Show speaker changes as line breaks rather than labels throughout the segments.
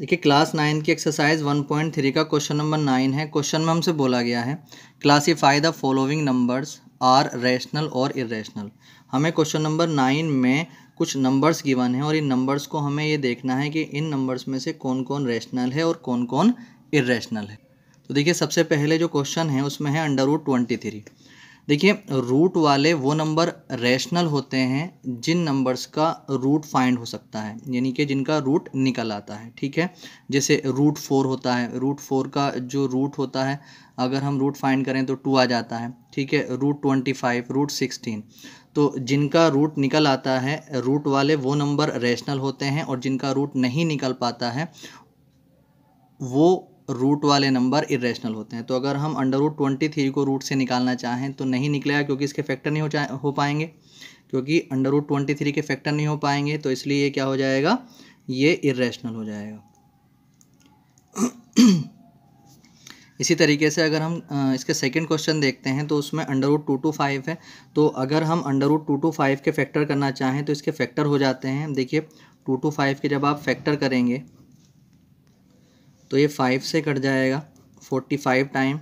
देखिए class nine की exercise one point three का क्वेश्चन नंबर नाइन है क्वेश्चन में हमसे बोला गया है classify the following numbers are rational और इरेशनल हमें क्वेश्चन नंबर नाइन में कुछ नंबर्स गिवन है और इन नंबर्स को हमें ये देखना है कि इन नंबर्स में से कौन कौन रैशनल है और कौन कौन इरेशनल है तो देखिए सबसे पहले जो क्वेश्चन है उसमें है अंडर रूट ट्वेंटी थ्री देखिए रूट वाले वो नंबर रैशनल होते हैं जिन नंबर्स का रूट फाइंड हो सकता है यानी कि जिनका रूट निकल आता है ठीक है जैसे रूट फोर होता है रूट फोर का जो रूट होता है अगर हम रूट फाइंड करें तो टू आ जाता है ठीक है root twenty five root sixteen तो जिनका रूट निकल आता है रूट वाले वो नंबर रैशनल होते हैं और जिनका रूट नहीं निकल पाता है वो रूट वाले नंबर इरेशनल होते हैं तो अगर हम अंडर रूट ट्वेंटी थ्री को रूट से निकालना चाहें तो नहीं निकलेगा क्योंकि इसके फैक्टर नहीं हो चाहे हो पाएंगे क्योंकि अंडर रूट ट्वेंटी थ्री के फैक्टर नहीं हो पाएंगे तो इसलिए ये क्या हो जाएगा ये इरेशनल हो जाएगा इसी तरीके से अगर हम इसके सेकंड क्वेश्चन देखते हैं तो उसमें under root two two five है तो अगर हम under root two two five के फैक्टर करना चाहें तो इसके फैक्टर हो जाते हैं देखिए टू टू फाइव के जब आप फैक्टर करेंगे तो ये फाइव से कट जाएगा फोर्टी फाइव टाइम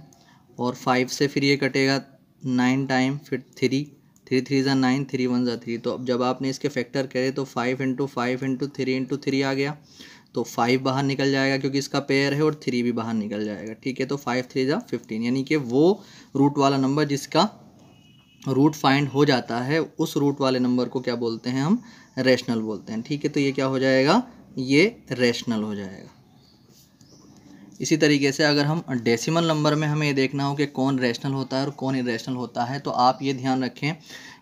और फाइव से फिर ये कटेगा नाइन टाइम फिर थ्री थ्री थ्री ज़ा नाइन थ्री वन ज़ा थ्री तो अब जब आपने इसके फैक्टर करे तो five into five into three into three आ गया तो फाइव बाहर निकल जाएगा क्योंकि इसका पेयर है और थ्री भी बाहर निकल जाएगा ठीक है तो फाइव थ्री ज़ा फिफ्टीन यानी कि वो रूट वाला नंबर जिसका रूट फाइंड हो जाता है उस रूट वाले नंबर को क्या बोलते हैं हम रेशनल बोलते हैं ठीक है तो ये क्या हो जाएगा ये रेशनल हो जाएगा इसी तरीके से अगर हम डेसिमल नंबर में हमें ये देखना हो कि कौन रैशनल होता है और कौन इरेशनल होता है तो आप ये ध्यान रखें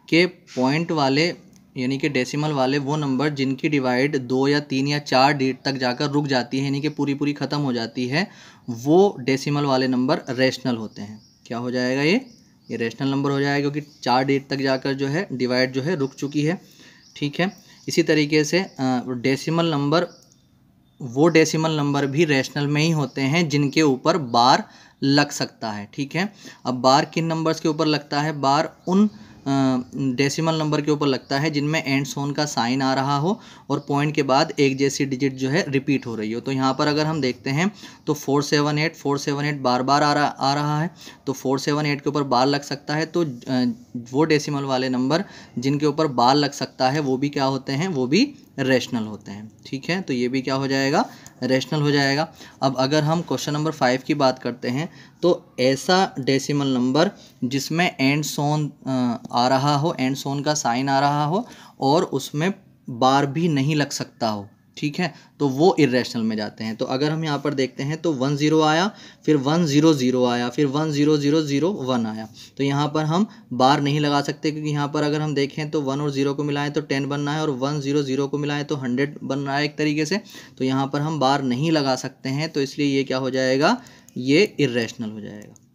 कि पॉइंट वाले यानी कि डेसिमल वाले वो नंबर जिनकी डिवाइड दो या तीन या चार डेट तक जाकर रुक जाती है यानी कि पूरी पूरी ख़त्म हो जाती है वो डेसिमल वाले नंबर रेशनल होते हैं क्या हो जाएगा ये ये रेशनल नंबर हो जाएगा क्योंकि चार डेट तक जाकर जो है डिवाइड जो है रुक चुकी है ठीक है इसी तरीके से डेसिमल नंबर वो डेसिमल नंबर भी रैशनल में ही होते हैं जिनके ऊपर बार लग सकता है ठीक है अब बार किन नंबर्स के ऊपर लगता है बार उन डेसिमल नंबर के ऊपर लगता है जिनमें एंड सोन का साइन आ रहा हो और पॉइंट के बाद एक जैसी डिजिट जो है रिपीट हो रही हो तो यहाँ पर अगर हम देखते हैं तो four seven eight four seven eight बार बार आ रहा आ रहा है तो फोर सेवन एट के ऊपर बार लग सकता है तो वो डेसिमल वाले नंबर जिनके ऊपर बार लग सकता है वो भी क्या होते हैं वो भी रेशनल होते हैं ठीक है तो ये भी क्या हो जाएगा रेशनल हो जाएगा अब अगर हम क्वेश्चन नंबर फाइव की बात करते हैं तो ऐसा डेसिमल नंबर जिसमें एंड सोन आ रहा हो एंड सोन का साइन आ रहा हो और उसमें बार भी नहीं लग सकता हो ठीक है तो वो इरेशनल में जाते हैं तो अगर हम यहाँ पर देखते हैं तो वन ज़ीरो आया फिर वन ज़ीरो ज़ीरो आया फिर one zero zero zero one आया तो यहाँ पर हम बार नहीं लगा सकते क्योंकि यहाँ पर अगर हम देखें तो वन और ज़ीरो को मिलाएं तो टेन बनना है और वन ज़ीरो ज़ीरो को मिलाएं तो हंड्रेड बन रहा है एक तरीके से तो यहाँ पर हम बार नहीं लगा सकते हैं तो इसलिए ये क्या हो जाएगा ये इरेशनल हो जाएगा